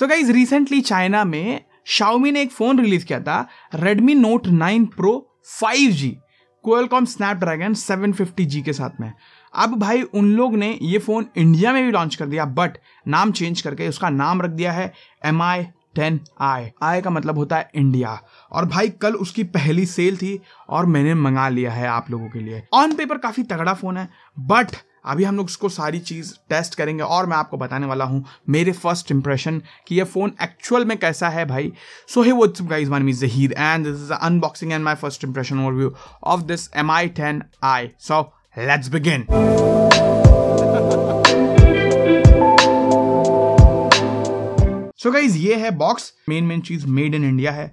सो guys recently China में Xiaomi ने एक फ़ोन रिलीज किया था Redmi Note 9 pro 5G Qualcomm Snapdragon 750G के साथ में अब भाई उन लोग ने ये फ़ोन इंडिया में भी लॉन्च कर दिया बट नाम चेंज करके उसका नाम रख दिया है एम आई टेन आई आई का मतलब होता है इंडिया और भाई कल उसकी पहली सेल थी और मैंने मंगा लिया है आप लोगों के लिए ऑन पेपर काफ़ी तगड़ा फ़ोन है बट अभी हम लोग उसको सारी चीज़ टेस्ट करेंगे और मैं आपको बताने वाला हूँ मेरे फर्स्ट इंप्रेशन कि ये फ़ोन एक्चुअल में कैसा है भाई so hey what's guys one me Zahid and this is unboxing and my first impression overview of this M I ten I so let's begin so guys ये है box main main चीज़ made in India है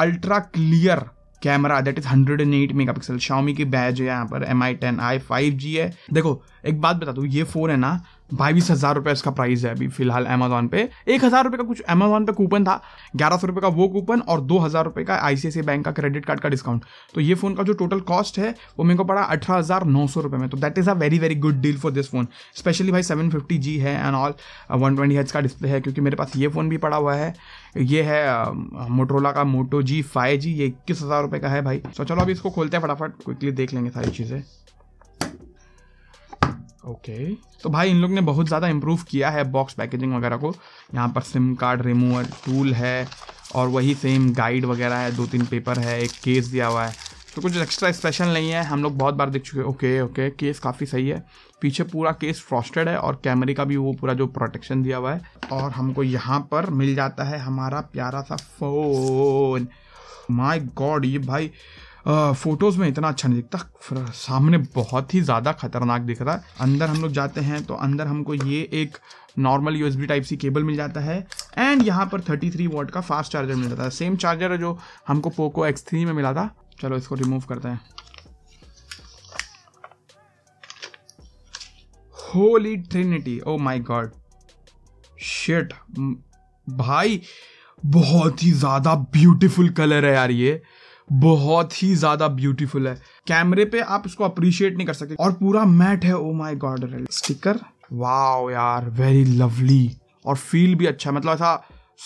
ultra clear camera that is hundred and eight megapixel Xiaomi की badge है यहाँ पर M I ten I five G है देखो एक बात बता दू ये फ़ोन है ना बाईस हज़ार रुपये इसका प्राइस है अभी फिलहाल अमेजोन पे एक हज़ार रुपये का कुछ अमेजोन पे कूपन था ग्यारह सौ रुपये का वो कूपन और दो हज़ार रुपये का आई बैंक का क्रेडिट कार्ड का डिस्काउंट तो ये फ़ोन का जो टोटल कॉस्ट है वो मेरे को पड़ा अठारह हज़ार नौ सौ रुपए में तो that is a very very good deal for this phone specially भाई सेवन फिफ्टी जी है एंड ऑल वन ट्वेंटी का डिस्प्ले है क्योंकि मेरे पास ये फ़ोन भी पड़ा हुआ है ये है मोटरोला का मोटो जी फाइव जी ये इक्कीस हज़ार रुपये का है भाई तो चलो अभी इसको खोलते हैं फटाफट क्विकली देख लेंगे सारी चीज़ें ओके okay. तो भाई इन लोग ने बहुत ज़्यादा इम्प्रूव किया है बॉक्स पैकेजिंग वगैरह को यहाँ पर सिम कार्ड रिमूवर टूल है और वही सेम गाइड वगैरह है दो तीन पेपर है एक केस दिया हुआ है तो कुछ एक्स्ट्रा स्पेशल नहीं है हम लोग बहुत बार देख चुके ओके ओके केस काफ़ी सही है पीछे पूरा केस फ्रॉस्टेड है और कैमरे का भी वो पूरा जो प्रोटेक्शन दिया हुआ है और हमको यहाँ पर मिल जाता है हमारा प्यारा सा फोन माय गॉड ये भाई फोटोज़ में इतना अच्छा नहीं दिखता सामने बहुत ही ज़्यादा खतरनाक दिख रहा है अंदर हम लोग जाते हैं तो अंदर हमको ये एक normal U type C cable मिल जाता है एंड यहाँ पर 33 थ्री वोट का फास्ट चार्जर मिल जाता है सेम चार्जर जो हमको पोको एक्स थ्री में मिला था चलो इसको रिमूव करते हैं holy trinity oh my god shit भाई बहुत ही ज़्यादा ब्यूटीफुल कलर है यार ये बहुत ही ज़्यादा ब्यूटीफुल है कैमरे पे आप इसको अप्रिशिएट नहीं कर सकते और पूरा मैट है oh my god sticker wow यार वेरी लवली और फील भी अच्छा मतलब ऐसा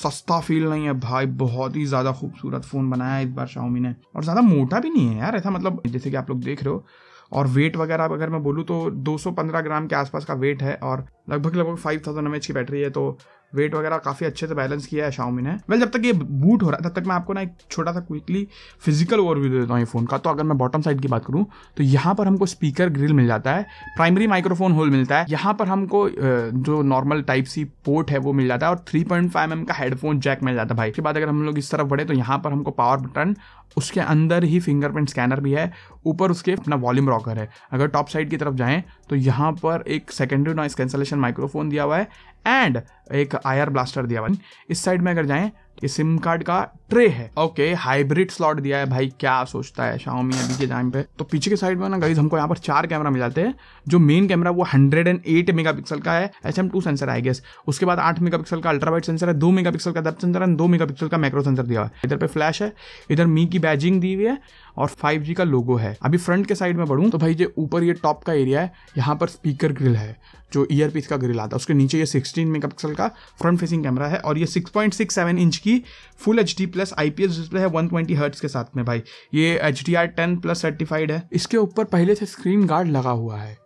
सस्ता फील नहीं है भाई बहुत ही ज़्यादा खूबसूरत फ़ोन बनाया है इस बार शाओमी ने और ज़्यादा मोटा भी नहीं है यार ऐसा मतलब जैसे कि आप लोग देख रहे हो और वेट वगैरह अगर मैं बोलूँ तो 215 ग्राम के आसपास का वेट है और लगभग लगभग फाइव थाउजेंड की बैटरी है तो वेट वगैरह काफ़ी अच्छे से बैलेंस किया है शाओमी ने वेल जब तक ये बूट हो रहा है तब तक मैं आपको ना एक छोटा सा क्विकली फिजिकल ओवरव्यू दे देता हूँ ये फ़ोन का तो अगर मैं बॉटम साइड की बात करूँ तो यहाँ पर हमको स्पीकर ग्रिल मिल जाता है प्राइमरी माइक्रोफोन होल मिलता है यहाँ पर हमको जो नॉर्मल टाइप सी पोर्ट है वो मिल जाता है और थ्री पॉइंट फाइव एम का हेडफोन जैक मिल जाता है भाई इसके बाद अगर हम लोग इस तरफ बढ़े तो यहाँ पर हमको पावर बटन उसके अंदर ही फिंगरप्रिंट स्कैनर भी है ऊपर उसके अपना वॉल्यूम रॉकर है अगर टॉप साइड की तरफ जाएं तो यहाँ पर एक सेकेंडरी नॉइस कैंसलेशन माइक्रोफोन दिया हुआ है एंड एक आयर ब्लास्टर दिया हुआ है इस साइड में अगर जाएं ये सिम कार्ड का ट्रे है ओके हाइब्रिड स्लॉट दिया है भाई क्या सोचता है शाओमी अभी के टाइम पे तो पीछे के साइड में ना गाइज हमको यहाँ पर चार कैमरा मिल जाते हैं जो मेन कैमरा वो 108 मेगापिक्सल का है H M two sensor I guess उसके बाद 8 मेगापिक्सल का अल्ट्रा वाइट सेंसर है दो मेगापिक्सल का दर्द सेंसर है दो पिक्सल का माइक्रो सेंसर दिया हुआ है इधर पे फ्लैश है इधर मी की बैजिंग दी हुई है और जी का लोगो है अभी फ्रंट के साइड में बढ़ूँ तो भाई ये ऊपर ये टॉप का एरिया है यहाँ पर स्पीकर ग्रिल है जो पीस का ग्रिल आता है उसके नीचे ये 16 मेगापिक्सल का फ्रंट फेसिंग कैमरा है और ये 6.67 इंच की full H D plus I display है 120 ट्वेंटी हर्ट्स के साथ में भाई ये H D R ten plus certified है इसके ऊपर पहले से स्क्रीन गार्ड लगा हुआ है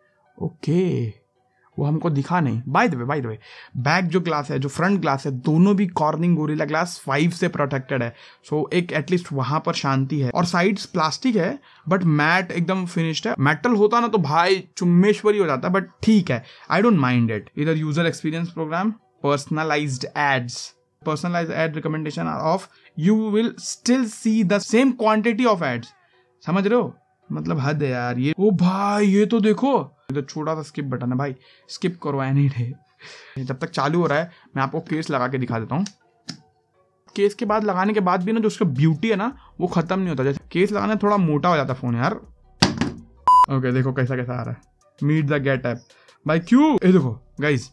ओके वो हमको दिखा नहीं by the way by the way back जो ग्लास है जो फ्रंट ग्लास है दोनों भी कॉर्निंग गोरिल्ला ग्लास फाइव से प्रोटेक्टेड है सो so, एक एटलीस्ट वहां पर शांति है और साइड्स प्लास्टिक है बट मैट एकदम फिनिश्ड है मेटल होता ना तो भाई चुम्बेश्वरी हो जाता बट ठीक है आई डोंट माइंड इट इधर user experience program personalize ads personalize ad recommendation off you will still see the same same of ads समझ रहे हो मतलब हद है यार ये ओ भाई ये तो देखो तो छोटा सा स्किप बटन है भाई स्किप करो एनी डे जब तक चालू हो रहा है मैं आपको केस लगा के दिखा देता हूँ केस के बाद लगाने के बाद भी ना जो उसका ब्यूटी है ना वो ख़त्म नहीं होता जैसे केस लगाने थोड़ा मोटा हो जाता फ़ोन यार ओके देखो कैसा कैसा आ रहा है मीट द गेट ऐप भाई क्यों ये देखो गाइज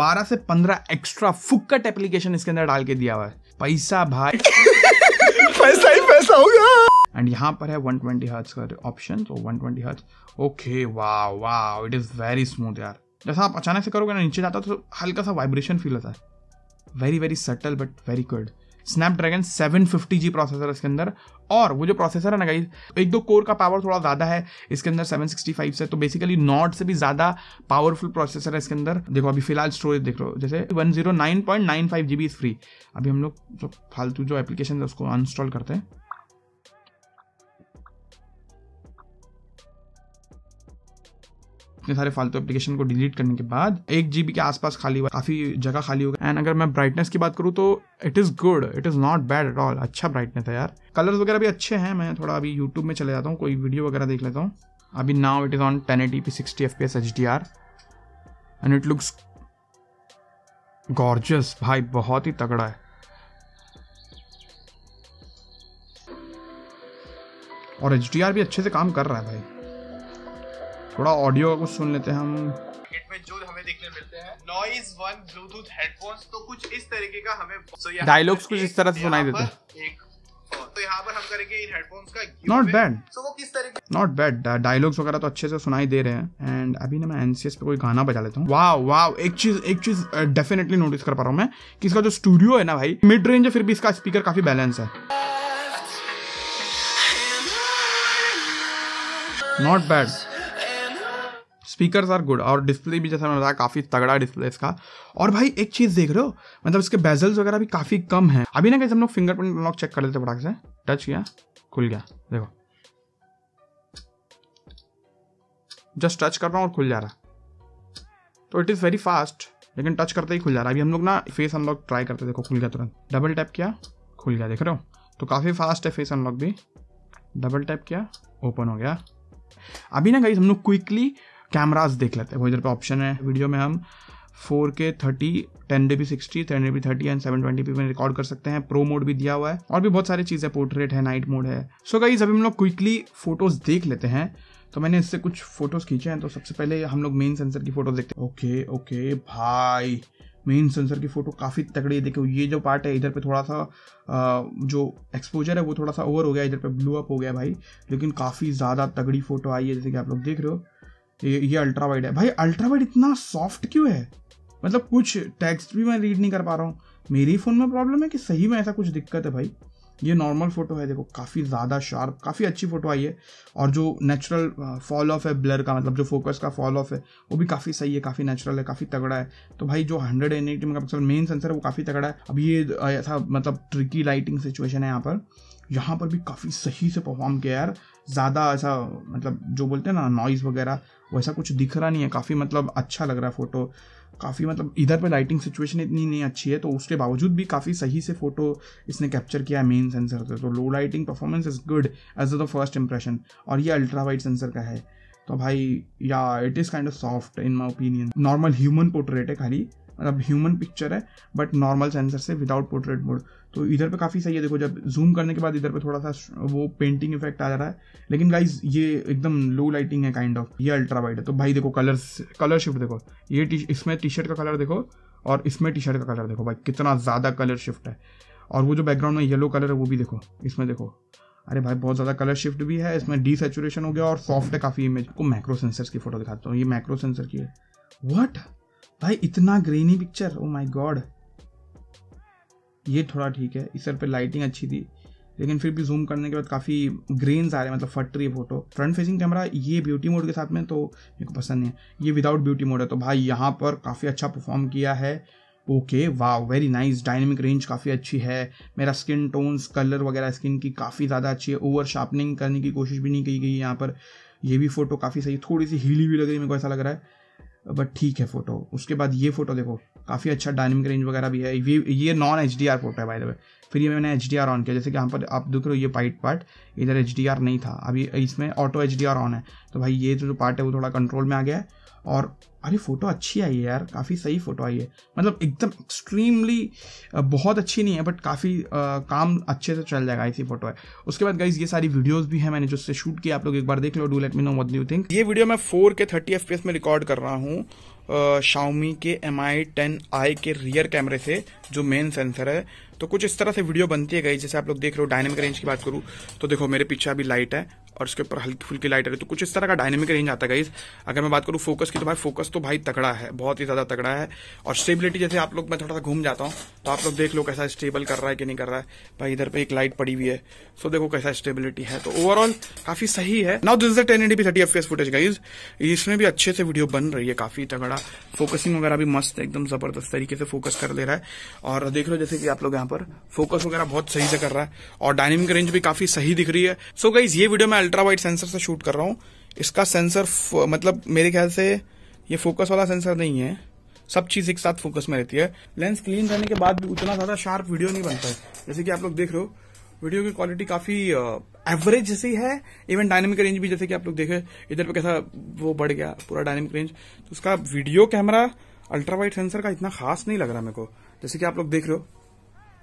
12 से 15 एक्स्ट्रा फुक्कट एप्लीकेशन इसके अंदर डाल के दिया हुआ है पैसा भाई पैसा ही पैसा हो गया एंड यहाँ पर है 120 ट्वेंटी हर्ट्स का ऑप्शन तो 120 ट्वेंटी हर्ट्स ओके वाह वाह इट इज़ वेरी स्मूथ यार जैसा आप अचानक से करोगे ना नीचे जाता तो हल्का सा वाइब्रेशन फील होता है very very subtle but very good Snapdragon fifty G processor इसके अंदर और वो जो प्रोसेसर है ना गाइज एक दो कोर का पावर थोड़ा ज़्यादा है इसके अंदर सेवन सिक्सटी फाइव से तो बेसिकली नॉट से भी ज़्यादा पावरफुल प्रोसेसर है इसके अंदर देखो अभी फिलहाल स्टोरेज देख लो जैसे one zero nine nine point five G is free अभी हम लोग जो फालतू जो एप्लीकेशन है उसको अनस्टॉल करते हैं इतने सारे फालतू एप्लीकेशन को डिलीट करने के बाद एक जीबी के आसपास खाली हुआ काफी जगह खाली होगा एंड अगर मैं ब्राइटनेस की बात करूँ तो it is good it is not bad at all अच्छा ब्राइटनेस है यार कलर्स वगैरह भी अच्छे हैं मैं थोड़ा अभी यूट्यूब में चले जाता हूँ कोई वीडियो वगैरह देख लेता हूँ अभी now it is on ten eighty P sixty F P S H D R and it looks gorgeous भाई बहुत ही तगड़ा है और एच डी आर भी अच्छे से काम कर रहा है भाई थोड़ा ऑडियो कुछ सुन लेते हैं हम जो हमें देखने मिलते हैं तो कुछ इस तरीके का सुनाई डायलॉग्स तो वगैरह तो अच्छे से सुनाई दे रहे हैं एंड अभी ना मैं एनसीएस पे कोई गाना बजा लेता हूँ वाह वाह एक चीज एक चीज डेफिनेटली नोटिस कर पा रहा हूँ मैं कि इसका जो स्टूडियो है ना भाई मिड रेंज है फिर भी इसका स्पीकर काफी बैलेंस है not bad speakers are good और डिस्प्ले भी जैसा मैंने बताया काफ़ी तगड़ा डिस्प्ले इसका और भाई एक चीज़ देख रहे हो मतलब इसके बेजल्स वगैरह भी काफ़ी कम है अभी ना कैसे हम लोग फिंगरप्रिंट अनलॉक चेक कर लेते फटाक से टच किया खुल गया देखो जस्ट टच कर रहा हूँ और खुल जा रहा तो इट इज़ वेरी फास्ट लेकिन टच करते ही खुल जा रहा है अभी हम लोग ना फेस अनलॉक ट्राई करते देखो खुल गया तुरंत डबल टैप किया खुल गया देख रहे हो तो काफ़ी फास्ट है फेस अनलॉक भी डबल टैप किया ओपन हो गया अभी ना कहीं हम लोग क्विकली कैमराज देख लेते हैं वो इधर पे ऑप्शन है वीडियो में हम 4K 30 ten B sixty ten B thirty and seven twenty में रिकॉर्ड कर सकते हैं प्रो मोड भी दिया हुआ है और भी बहुत सारी चीज़ें पोर्ट्रेट है नाइट मोड है सो गई गाइज अभी हम लोग क्विकली फोटोज देख लेते हैं तो मैंने इससे कुछ फोटोज खींचे हैं तो सबसे पहले हम लोग मेन सेंसर की फोटोज देखते हैं ओके ओके भाई मेन सेंसर की फोटो काफ़ी तगड़ी है देखो ये जो पार्ट है इधर पे थोड़ा सा आ, जो एक्सपोजर है वो थोड़ा सा ओवर हो गया इधर पे ब्लू अप हो गया भाई लेकिन काफ़ी ज़्यादा तगड़ी फोटो आई है जैसे कि आप लोग देख रहे हो ये ये अल्ट्रा वाइड है भाई अल्ट्रा वाइड इतना सॉफ्ट क्यों है मतलब कुछ टेक्स्ट भी मैं रीड नहीं कर पा रहा हूँ मेरी फ़ोन में प्रॉब्लम है कि सही में ऐसा कुछ दिक्कत है भाई ये नॉर्मल फ़ोटो है देखो काफ़ी ज़्यादा शार्प काफ़ी अच्छी फ़ोटो आई है और जो नेचुरल फॉल ऑफ है ब्लर का मतलब जो फोकस का फॉल ऑफ है वो भी काफ़ी सही है काफ़ी नेचुरल है काफ़ी तगड़ा है तो भाई जो hundred and eighty mega main sensor है वो काफ़ी तगड़ा है अब ये ऐसा मतलब ट्रिकी लाइटिंग सिचुएशन है यहाँ पर यहाँ पर भी काफ़ी सही से परफॉर्म किया यार ज़्यादा ऐसा मतलब जो बोलते हैं ना नॉइज़ वगैरह वैसा कुछ दिख रहा नहीं है काफ़ी मतलब अच्छा लग रहा है फ़ोटो काफ़ी मतलब इधर पे लाइटिंग सिचुएशन इतनी नहीं अच्छी है तो उसके बावजूद भी काफ़ी सही से फोटो इसने कैप्चर किया है मेन सेंसर से तो low lighting performance is good as the first impression और ये अल्ट्रा वाइट सेंसर का है तो भाई या it is kind of soft in my opinion normal human portrait है खाली मतलब ह्यूमन पिक्चर है बट नॉर्मल सेंसर से विदाउट पोर्ट्रेट मोड तो इधर पे काफ़ी सही है देखो जब जूम करने के बाद इधर पे थोड़ा सा वो पेंटिंग इफेक्ट आ जा रहा है लेकिन गाइज ये एकदम लो लाइटिंग है काइंड ऑफ ये अल्ट्रा वाइड है तो भाई देखो कलर्स कलर शिफ्ट देखो ये टी इसमें टी शर्ट का कलर देखो और इसमें टी शर्ट का कलर देखो भाई कितना ज़्यादा कलर शिफ्ट है और वो जो बैकग्राउंड में येलो कलर है वो भी देखो इसमें देखो अरे भाई बहुत ज़्यादा कलर शिफ्ट भी है इसमें डी हो गया और सॉफ्ट है काफ़ी इमेज को मैक्रो सेंसर्स की फोटो दिखाता हूँ ये मैक्रो सेंसर की है वट भाई इतना grainy picture oh my god ये थोड़ा ठीक है इस पे लाइटिंग अच्छी थी लेकिन फिर भी जूम करने के बाद काफ़ी ग्रेन्स आ रहे हैं मतलब फट रही है फोटो फ्रंट फेसिंग कैमरा ये ब्यूटी मोड के साथ में तो मेरे को पसंद नहीं है ये विदाउट ब्यूटी मोड है तो भाई यहाँ पर काफ़ी अच्छा परफॉर्म किया है ओके वाह वेरी नाइस डायनेमिक रेंज काफ़ी अच्छी है मेरा स्किन टोन्स कलर वगैरह स्किन की काफ़ी ज़्यादा अच्छी है ओवर शार्पनिंग करने की कोशिश भी नहीं की गई यहाँ पर ये भी फोटो काफ़ी सही थोड़ी सी हीली भी लग रही है मेरे को ऐसा लग रहा है बट ठीक है फोटो उसके बाद ये फोटो देखो काफ़ी अच्छा डायनेमिक रेंज वगैरह भी है ये ये non H D R photo है बाय द वे फिर ये मैंने एच डी आर ऑन किया जैसे कि यहाँ पर आप देख रहे हो ये पाइट पार्ट इधर एच डी आर नहीं था अभी इसमें auto H D R on है तो भाई ये जो पार्ट है वो थोड़ा कंट्रोल में आ गया है और अरे फोटो अच्छी आई है यार काफ़ी सही फोटो आई है मतलब एकदम एक्सट्रीमली बहुत अच्छी नहीं है बट काफ़ी काम अच्छे से चल जाएगा ऐसी फोटो है उसके बाद गाइज ये सारी वीडियोज भी है मैंने जिससे शूट किया आप लोग एक बार देख लो do let me know what you think ये वीडियो मैं फोर के थर्टी एफ में रिकॉर्ड कर रहा हूँ शाउमी के एम आई टेन आई के रियर कैमरे से जो मेन सेंसर है तो कुछ इस तरह से वीडियो बनती है गई जैसे आप लोग देख रहे हो डायनेमिक रेंज की बात करूँ तो देखो मेरे पीछे अभी लाइट है और उसके ऊपर हल्की फुल्की लाइट रही तो कुछ इस तरह का डायनेमिक रेंज आता है गाइज अगर मैं बात करूँ फोकस की तो भाई फोकस तो भाई तगड़ा है बहुत ही ज़्यादा तगड़ा है और स्टेबिलिटी जैसे आप लोग मैं थोड़ा सा घूम जाता हूँ तो आप लोग देख लो कैसा स्टेबल कर रहा है कि नहीं कर रहा है भाई इधर पर एक लाइट पड़ी हुई है सो देखो कैसा स्टेबिलिटी है तो ओवरऑल काफ़ी सही है now this is the ten eighty thirty F footage guys इसमें भी अच्छे से वीडियो बन रही है काफ़ी तगड़ा फोकसिंग वगैरह भी मस्त एकदम ज़बरदस्त तरीके से फोकस कर ले रहा है और देख लो जैसे कि आप लोग यहाँ पर फोकस वगैरह बहुत सही से कर रहा है और डायनेमिक रेंज भी काफ़ी सही दिख रही है सो so गाइज ये वीडियो मैं अल्ट्रा वाइट सेंसर से शूट कर रहा हूँ इसका सेंसर मतलब मेरे ख्याल से ये फोकस वाला सेंसर नहीं है सब चीज एक साथ फोकस में रहती है लेंस क्लीन रहने के बाद भी उतना ज्यादा शार्प वीडियो नहीं बनता है जैसे कि आप लोग देख रहे हो वीडियो की क्वालिटी काफी एवरेज जैसी है इवन डायनेमिक रेंज भी जैसे कि आप लोग देखे इधर पे कैसा वो बढ़ गया पूरा डायनेमिक रेंज तो उसका video camera ultra wide sensor का इतना खास नहीं लग रहा मेरे को जैसे कि आप लोग देख रहे हो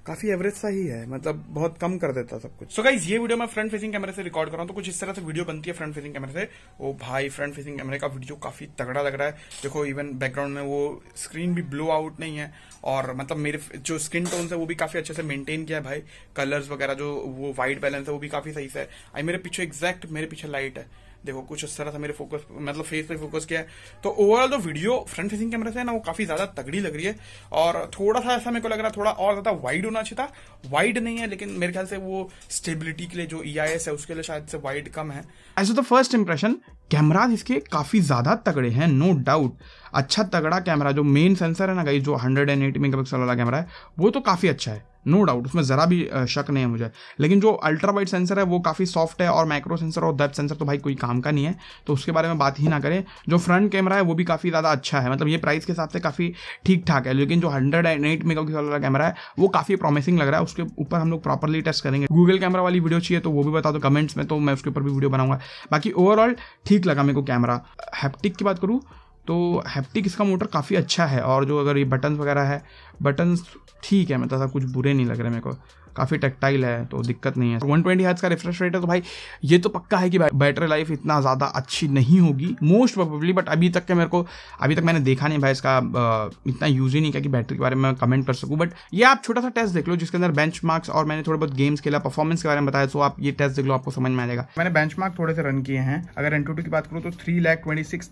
काफी एवरेज सा ही है मतलब बहुत कम कर देता सब कुछ सो so गाइज ये वीडियो मैं फ्रंट फेसिंग कैमरे से रिकॉर्ड कर रहा हूँ तो कुछ इस तरह से वीडियो बनती है फ्रंट फेसिंग कैमरे से ओ भाई फ्रंट फेसिंग कैमरे का वीडियो काफी तगड़ा लग रहा है देखो इवन बैकग्राउंड में वो स्क्रीन भी ब्लो आउट नहीं है और मतलब मेरे जो स्किन टोन है वो भी काफी अच्छे से मेंटेन किया है भाई कलर्स वगैरह जो वो व्हाइट बैलेंस है वो भी काफी सही से है आई मेरे पीछे एग्जैक्ट मेरे पीछे लाइट है देखो कुछ उस तरह से मेरे फोकस मतलब फेस पे फोकस किया है तो ओवरऑल जो वीडियो फ्रंट फेसिंग कैमरे से ना वो काफी ज्यादा तगड़ी लग रही है और थोड़ा सा ऐसा मेरे को लग रहा है थोड़ा और ज्यादा वाइड होना चाहिए था वाइड नहीं है लेकिन मेरे ख्याल से वो स्टेबिलिटी के लिए जो ई e है उसके लिए शायद से वाइड कम है as the first impression cameras इसके काफ़ी ज़्यादा तगड़े हैं नो डाउट अच्छा तगड़ा कैमरा जो मेन सेंसर है ना गई जो 108 मेगापिक्सल वाला कैमरा है वो तो काफ़ी अच्छा है नो डाउट उसमें ज़रा भी शक नहीं है मुझे लेकिन जो अल्ट्रा वाइट सेंसर है वो काफ़ी सॉफ्ट है और माइक्रो सेंसर और डेप्थ सेंसर तो भाई कोई काम का नहीं है तो उसके बारे में बात ही ना करें जो फ्रंट कैमरा है वो भी काफ़ी ज़्यादा अच्छा है मतलब ये प्राइस के हिसाब से काफ़ी ठीक ठाक है लेकिन जो हंड्रेड एंड एट मेगा वाला कैमरा है वो काफ़ी प्रॉमिसिंग लग रहा है उसके ऊपर हम लोग प्रॉपरली टेस्ट करेंगे गूगल कैमरा वाली वीडियो चाहिए तो वो भी बता दो कमेंट्स में तो मैं उसके ऊपर भी वीडियो बनाऊंगा बाकी ओवरऑल ठीक लगा मेरे को कैमरा हैप्टिक की बात करूँ तो हैप्टिक इसका मोटर काफ़ी अच्छा है और जो अगर ये बटन्स वगैरह है बटन्स ठीक है मतलब कुछ बुरे नहीं लग रहे मेरे को काफ़ी टेक्टाइल है तो दिक्कत नहीं है वन ट्वेंटी का रिफ्रेश रेट है तो भाई ये तो पक्का है कि बैटरी लाइफ इतना ज़्यादा अच्छी नहीं होगी मोस्ट प्रोबेबली बट अभी तक के मेरे को अभी तक मैंने देखा नहीं भाई इसका इतना यूज़ ही नहीं किया कि बैटरी के बारे में कमेंट कर सकूँ बट ये आप छोटा सा टेस्ट देख लो जिसके अंदर बेंच और मैंने थोड़े बहुत गेम्स खेला परफॉर्मेंस के बारे में बताया तो आप ये टेस्ट देख लो आपको समझ में आ जाएगा मैंने बेंच थोड़े से रन किए हैं अगर एन की बात करूँ तो थ्री ट्वेंटी सिक्स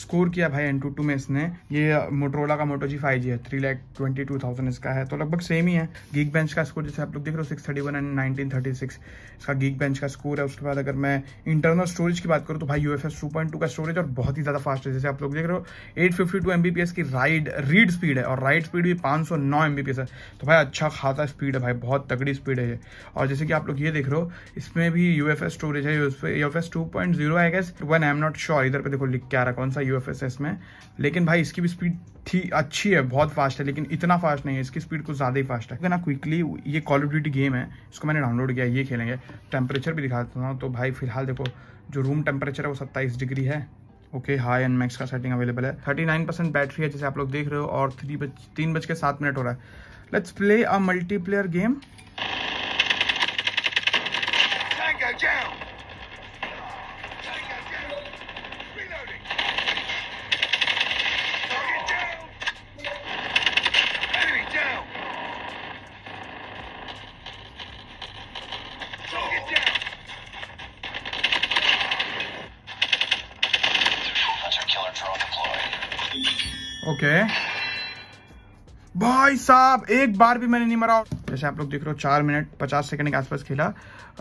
स्कोर किया भाई एन में इसने ये मोटरोला का मोटो जी फाइव जी है three lakh twenty two thousand इसका है तो लगभग सेम ही है गीक बेंच का स्कोर जैसे आप लोग देख रहे हो six thirty one and nineteen thirty six इसका गीक बेंच का स्कोर है उसके बाद अगर मैं इंटरनल स्टोरेज की बात करूँ तो भाई U F S two point two का स्टोरेज और बहुत ही ज़्यादा फास्ट है जैसे आप लोग देख रहे हो eight fifty two M B P S की राइड रीड स्पीड है और राइड स्पीड भी पाँच सौ नौ एम बी पी एस है तो भाई अच्छा खासा स्पीड है भाई बहुत तगड़ी स्पीड है ये और जैसे कि आप लोग ये देख रहे हो इसमें भी यू एफ एस स्टोरेज है U F S two point zero I guess one I am not sure इधर पर देखो लिख क्या रहा कौन सा यू एफ एस है इसमें लेकिन भाई इसकी भी स्पीड थी अच्छी है बहुत फास्ट है लेकिन इतना फास्ट नहीं है इसकी स्पीड कुछ ज़्यादा ही फास्ट है ना क्विकली ये कॉल ऑफ ड्यूटी गेम है इसको मैंने डाउनलोड किया ये खेलेंगे टेम्परेचर भी दिखा देता हूँ तो भाई फिलहाल देखो जो रूम टेम्परेचर है वो सत्ताईस डिग्री है ओके हाई एंड मैक्स का सेटिंग अवेलेबल है थर्टी नाइन परसेंट बैटरी है जैसे आप लोग देख रहे हो और थ्री बज तीन बज के सात मिनट हो रहा है let's play a multiplayer game भाई साहब एक बार भी मैंने नहीं मरा जैसे आप लोग देख रहे हो चार मिनट पचास सेकंड के आसपास खेला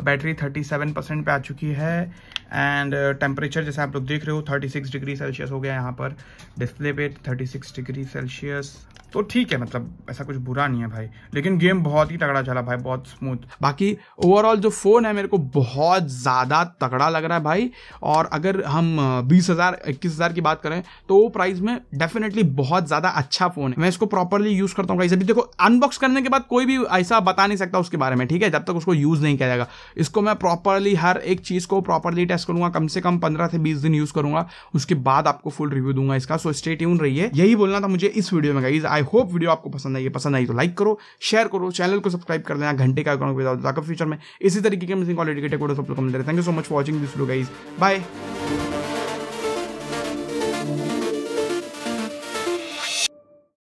बैटरी थर्टी सेवन परसेंट पर आ चुकी है एंड टेम्परेचर uh, जैसे आप लोग देख रहे हो थर्टी सिक्स डिग्री सेल्सियस हो गया यहाँ पर डिस्प्ले पे थर्टी सिक्स डिग्री सेल्सियस तो ठीक है मतलब ऐसा कुछ बुरा नहीं है भाई लेकिन गेम बहुत ही तगड़ा चला भाई बहुत स्मूथ बाकी ओवरऑल जो फ़ोन है मेरे को बहुत ज़्यादा तगड़ा लग रहा है भाई और अगर हम बीस हज़ार इक्कीस हज़ार की बात करें तो वो प्राइस में डेफिनेटली बहुत ज़्यादा अच्छा फ़ोन है मैं इसको प्रॉपरली यूज़ करता हूँ अभी देखो अनबॉक्स करने के बाद कोई भी ऐसा बता नहीं सकता उसके बारे में ठीक है जब तक उसको यूज़ नहीं किया जाएगा इसको मैं प्रॉपरली हर एक चीज़ को प्रॉपरली टेस्ट करूँगा कम से कम पंद्रह से बीस दिन यूज़ करूँगा उसके बाद आपको फुल रिव्यू दूंगा इसका सो स्टेट यून रही है यही बोलना था मुझे इस वीडियो में गाइज आई होप वीडियो आपको पसंद आई पसंद आई तो लाइक करो शेयर करो चैनल को सब्सक्राइब कर देना घंटे का अकाउंट फ्यूचर में इसी तरीके के मिसिंग क्वालिटी के टेक सब लोग मिलते रहे thank you so much watching this video guys bye